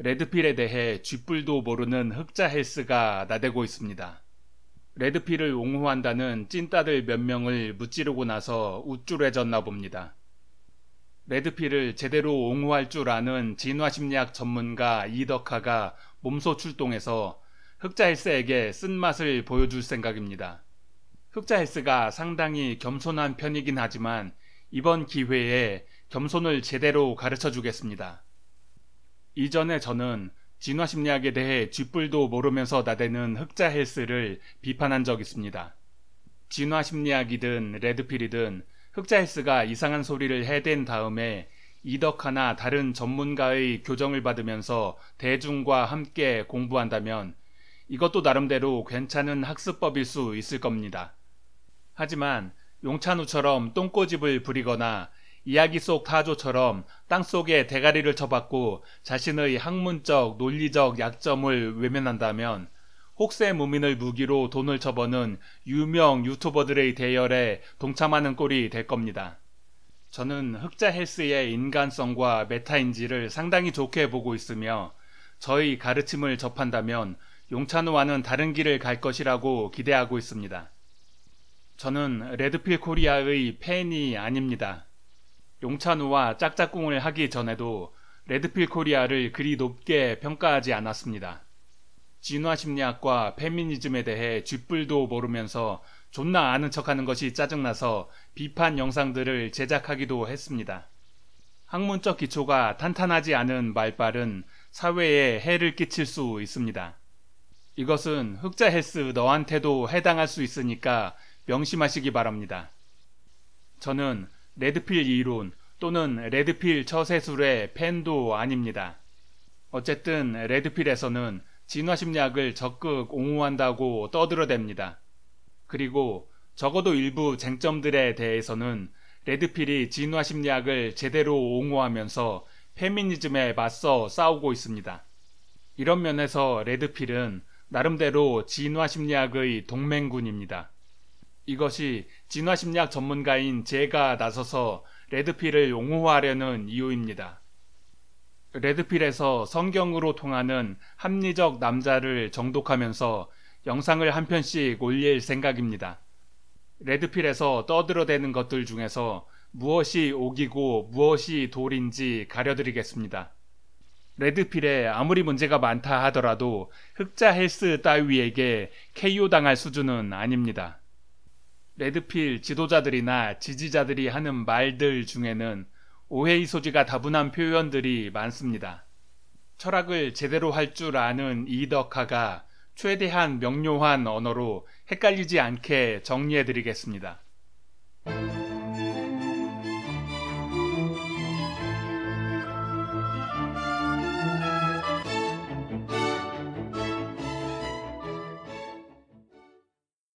레드필에 대해 쥐뿔도 모르는 흑자 헬스가 나대고 있습니다. 레드필을 옹호한다는 찐따들 몇 명을 무찌르고 나서 우쭐해졌나 봅니다. 레드필을 제대로 옹호할 줄 아는 진화심리학 전문가 이덕하가 몸소 출동해서 흑자헬스에게 쓴맛을 보여줄 생각입니다. 흑자헬스가 상당히 겸손한 편이긴 하지만 이번 기회에 겸손을 제대로 가르쳐 주겠습니다. 이전에 저는 진화 심리학에 대해 쥐뿔도 모르면서 나대는 흑자 헬스를 비판한 적 있습니다. 진화 심리학이든 레드필이든 흑자 헬스가 이상한 소리를 해댄 다음에 이덕하나 다른 전문가의 교정을 받으면서 대중과 함께 공부한다면 이것도 나름대로 괜찮은 학습법일 수 있을 겁니다. 하지만 용찬우처럼 똥꼬집을 부리거나 이야기 속 타조처럼 땅속에 대가리를 쳐박고 자신의 학문적, 논리적 약점을 외면한다면 혹세 무민을 무기로 돈을 쳐버는 유명 유튜버들의 대열에 동참하는 꼴이 될 겁니다. 저는 흑자 헬스의 인간성과 메타인지를 상당히 좋게 보고 있으며 저희 가르침을 접한다면 용찬호와는 다른 길을 갈 것이라고 기대하고 있습니다. 저는 레드필 코리아의 팬이 아닙니다. 용찬우와 짝짝꿍을 하기 전에도 레드필 코리아를 그리 높게 평가하지 않았습니다. 진화 심리학과 페미니즘에 대해 쥐뿔도 모르면서 존나 아는 척하는 것이 짜증나서 비판 영상들을 제작하기도 했습니다. 학문적 기초가 탄탄하지 않은 말발은 사회에 해를 끼칠 수 있습니다. 이것은 흑자 헬스 너한테도 해당할 수 있으니까 명심하시기 바랍니다. 저는 레드필 이론 또는 레드필 처세술의 팬도 아닙니다. 어쨌든 레드필에서는 진화심리학을 적극 옹호한다고 떠들어댑니다. 그리고 적어도 일부 쟁점들에 대해서는 레드필이 진화심리학을 제대로 옹호하면서 페미니즘에 맞서 싸우고 있습니다. 이런 면에서 레드필은 나름대로 진화심리학의 동맹군입니다. 이것이 진화심리학 전문가인 제가 나서서 레드필을 용호하려는 이유입니다. 레드필에서 성경으로 통하는 합리적 남자를 정독하면서 영상을 한 편씩 올릴 생각입니다. 레드필에서 떠들어대는 것들 중에서 무엇이 옥이고 무엇이 돌인지 가려드리겠습니다. 레드필에 아무리 문제가 많다 하더라도 흑자 헬스 따위에게 KO 당할 수준은 아닙니다. 레드필 지도자들이나 지지자들이 하는 말들 중에는 오해의 소지가 다분한 표현들이 많습니다. 철학을 제대로 할 줄 아는 이덕화가 최대한 명료한 언어로 헷갈리지 않게 정리해드리겠습니다.